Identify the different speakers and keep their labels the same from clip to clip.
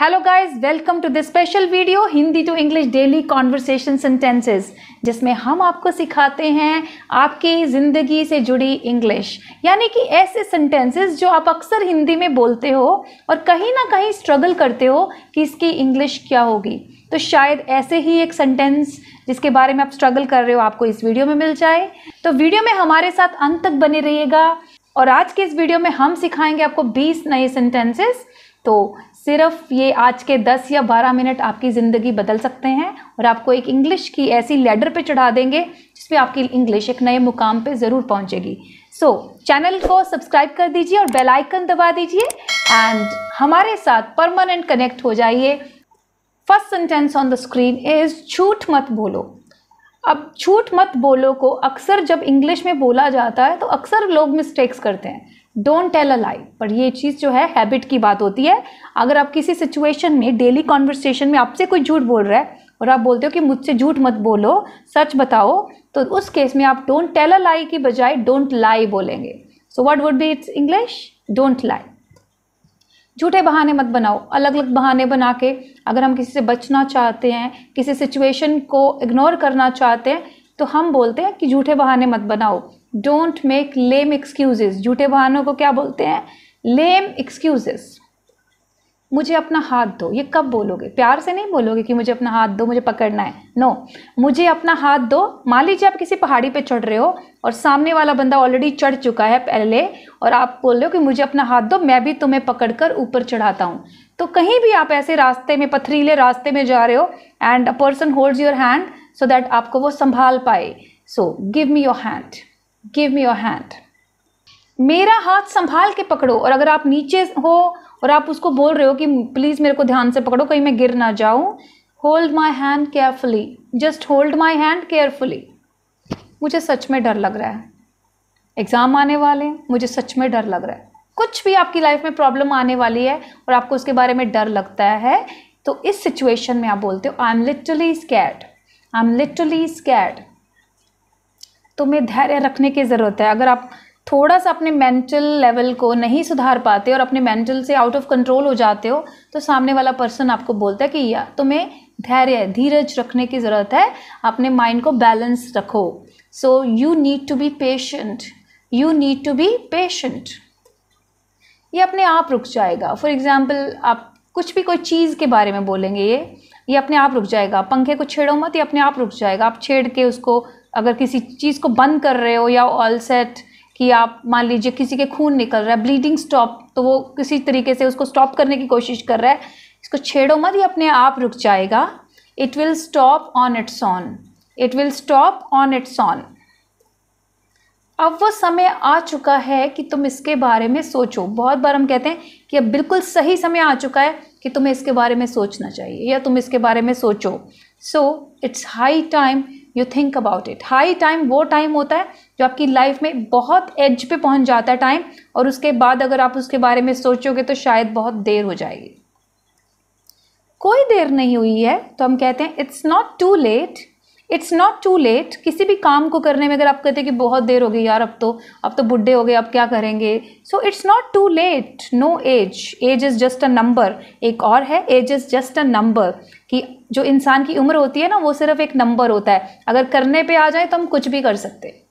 Speaker 1: Hello guys welcome to this special video Hindi to English daily conversation sentences जिसमें हम आपको सिखाते हैं आपकी ज़िंदगी से जुड़ी इंग्लिश यानी कि ऐसे सेंटेंसेस जो आप अक्सर हिंदी में बोलते हो और कहीं ना कहीं स्ट्रगल करते हो कि इसकी इंग्लिश क्या होगी तो शायद ऐसे ही एक सेंटेंस जिसके बारे में आप स्ट्रगल कर रहे हो आपको इस वीडियो में मिल जाए तो वीडियो में हमारे साथ अंत तक बने रहिएगा और आज के इस वीडियो में हम सिखाएंगे आपको 20 नए सेंटेंसेस तो सिर्फ ये आज के 10 या 12 मिनट आपकी ज़िंदगी बदल सकते हैं और आपको एक इंग्लिश की ऐसी लेडर पे चढ़ा देंगे जिस पर आपकी इंग्लिश एक नए मुकाम पे ज़रूर पहुंचेगी सो so, चैनल को सब्सक्राइब कर दीजिए और बेल आइकन दबा दीजिए एंड हमारे साथ परमानेंट कनेक्ट हो जाइए first sentence on the screen is झूठ मत बोलो अब झूठ मत बोलो को अक्सर जब इंग्लिश में बोला जाता है तो अक्सर लोग मिस्टेक्स करते हैं डोंट टेल अ लाई पर ये चीज़ जो है हैबिट की बात होती है अगर आप किसी सिचुएशन में डेली कॉन्वर्सेशन में आपसे कोई झूठ बोल रहा है और आप बोलते हो कि मुझसे झूठ मत बोलो सच बताओ तो उस केस में आप डोंट टेल अ लाई की बजाय डोंट लाई बोलेंगे so what would be it's English don't lie झूठे बहाने मत बनाओ अलग अलग बहाने बना के अगर हम किसी से बचना चाहते हैं किसी सिचुएशन को इग्नोर करना चाहते हैं तो हम बोलते हैं कि झूठे बहाने मत बनाओ डोंट मेक लेम एक्सक्यूजेज झूठे बहानों को क्या बोलते हैं लेम एक्सक्यूजेस मुझे अपना हाथ दो ये कब बोलोगे प्यार से नहीं बोलोगे कि मुझे अपना हाथ दो मुझे पकड़ना है नो no. मुझे अपना हाथ दो मान लीजिए आप किसी पहाड़ी पे चढ़ रहे हो और सामने वाला बंदा ऑलरेडी चढ़ चुका है पहले और आप बोल रहे हो कि मुझे अपना हाथ दो मैं भी तुम्हें पकड़कर ऊपर चढ़ाता हूँ तो कहीं भी आप ऐसे रास्ते में पथरीले रास्ते में जा रहे हो and a person holds your hand so that आपको वो संभाल पाए so give me your hand give me your hand मेरा हाथ संभाल के पकड़ो और अगर आप नीचे हो और आप उसको बोल रहे हो कि प्लीज़ मेरे को ध्यान से पकड़ो कहीं मैं गिर ना जाऊँ hold my hand carefully just hold my hand carefully मुझे सच में डर लग रहा है एग्ज़ाम आने वाले हैं मुझे सच में डर लग रहा है कुछ भी आपकी लाइफ में प्रॉब्लम आने वाली है और आपको उसके बारे में डर लगता है तो इस सिचुएशन में आप बोलते हो आई एम लिटली स्कैड आई एम लिटली स्कैड तुम्हें धैर्य रखने की ज़रूरत है अगर आप थोड़ा सा अपने मेंटल लेवल को नहीं सुधार पाते और अपने मेंटल से आउट ऑफ कंट्रोल हो जाते हो तो सामने वाला पर्सन आपको बोलता है कि या तुम्हें धैर्य धीरज रखने की ज़रूरत है अपने माइंड को बैलेंस रखो so you need to be patient you need to be patient ये अपने आप रुक जाएगा फॉर एग्ज़ाम्पल आप कुछ भी कोई चीज़ के बारे में बोलेंगे ये ये अपने आप रुक जाएगा पंखे को छेड़ो मत ये अपने आप रुक जाएगा आप छेड़ के उसको अगर किसी चीज़ को बंद कर रहे हो या ऑल सेट कि आप मान लीजिए किसी के खून निकल रहा है ब्लीडिंग स्टॉप तो वो किसी तरीके से उसको स्टॉप करने की कोशिश कर रहा है इसको छेड़ो मत ये अपने आप रुक जाएगा it will stop on its own it will stop on its own अब वो समय आ चुका है कि तुम इसके बारे में सोचो बहुत बार हम कहते हैं कि अब बिल्कुल सही समय आ चुका है कि तुम्हें इसके बारे में सोचना चाहिए या तुम इसके बारे में सोचो so it's high time you think about it high time वो टाइम होता है जो आपकी लाइफ में बहुत एज पे पहुंच जाता है टाइम और उसके बाद अगर आप उसके बारे में सोचोगे तो शायद बहुत देर हो जाएगी कोई देर नहीं हुई है तो हम कहते हैं it's not too late it's not too late किसी भी काम को करने में अगर आप कहते हैं कि बहुत देर हो गई यार अब तो अब तो बुढ़े हो गए अब क्या करेंगे so it's not too late no age age is just a number एक और है age is just a number कि जो इंसान की उम्र होती है ना वो सिर्फ एक नंबर होता है अगर करने पे आ जाए तो हम कुछ भी कर सकते हैं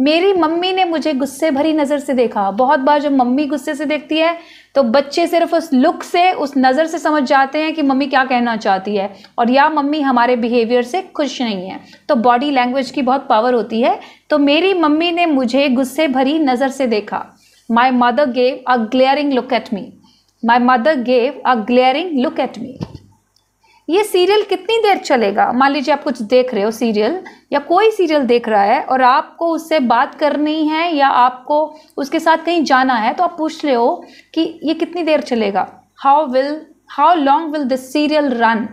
Speaker 1: मेरी मम्मी ने मुझे गुस्से भरी नज़र से देखा बहुत बार जब मम्मी गुस्से से देखती है तो बच्चे सिर्फ उस लुक से उस नज़र से समझ जाते हैं कि मम्मी क्या कहना चाहती है और या मम्मी हमारे बिहेवियर से खुश नहीं है तो बॉडी लैंग्वेज की बहुत पावर होती है तो मेरी मम्मी ने मुझे गुस्से भरी नज़र से देखा my mother gave a glaring look at me my mother gave a glaring look at me ये सीरियल कितनी देर चलेगा मान लीजिए आप कुछ देख रहे हो सीरियल या कोई सीरियल देख रहा है और आपको उससे बात करनी है या आपको उसके साथ कहीं जाना है तो आप पूछ रहे हो कि ये कितनी देर चलेगा how will how long will this serial run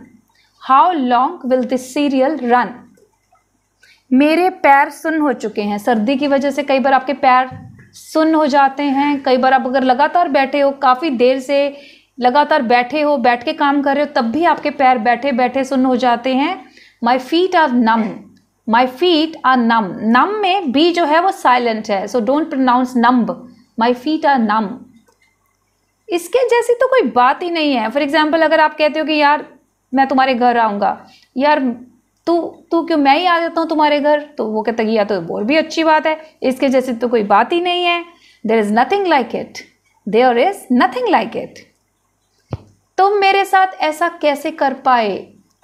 Speaker 1: how long will this serial run मेरे पैर सुन हो चुके हैं सर्दी की वजह से कई बार आपके पैर सुन हो जाते हैं कई बार आप अगर लगातार बैठे हो काफ़ी देर से लगातार बैठे हो बैठ के काम कर रहे हो तब भी आपके पैर बैठे बैठे सुन्न हो जाते हैं my feet are numb my feet are numb numb में बी जो है वो साइलेंट है so don't pronounce numb my feet are numb इसके जैसी तो कोई बात ही नहीं है फॉर एग्जाम्पल अगर आप कहते हो कि यार मैं तुम्हारे घर आऊँगा यार तू तू क्यों मैं ही आ जाता हूँ तुम्हारे घर तो वो कहते हैं या तो और भी अच्छी बात है इसके जैसी तो कोई बात ही नहीं है there is nothing like it there is nothing like it तुम तो मेरे साथ ऐसा कैसे कर पाए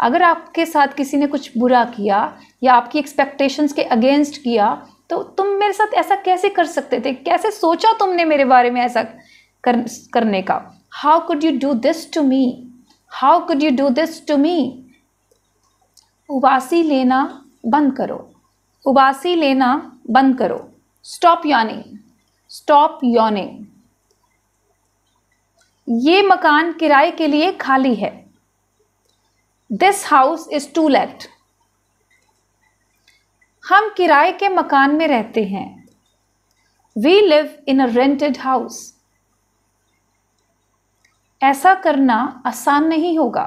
Speaker 1: अगर आपके साथ किसी ने कुछ बुरा किया या आपकी एक्सपेक्टेशंस के अगेंस्ट किया तो तुम मेरे साथ ऐसा कैसे कर सकते थे कैसे सोचा तुमने मेरे बारे में ऐसा कर, करने का how could you do this to me how could you do this to me उबासी लेना बंद करो उबासी लेना बंद करो स्टॉप यॉनिंग स्टॉप यॉनिंग ये मकान किराए के लिए खाली है this house is to let हम किराए के मकान में रहते हैं we live in a rented house ऐसा करना आसान नहीं होगा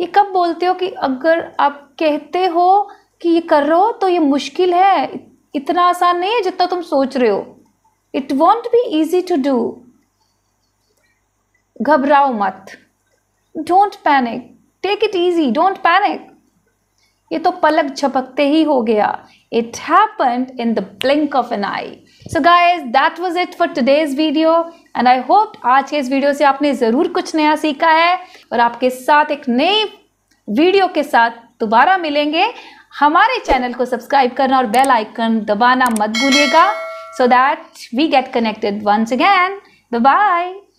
Speaker 1: ये कब बोलते हो कि अगर आप कहते हो कि ये कर रहे हो तो ये मुश्किल है इतना आसान नहीं है जितना तुम सोच रहे हो it won't be easy to do घबराओ मत don't panic take it easy don't panic ये तो पलक झपकते ही हो गया it happened in the blink of an eye so guys that was it for today's video and I hope आज के इस वीडियो से आपने ज़रूर कुछ नया सीखा है और आपके साथ एक नए वीडियो के साथ दोबारा मिलेंगे हमारे चैनल को सब्सक्राइब करना और बेल आइकन दबाना मत भूलिएगा so that we get connected once again bye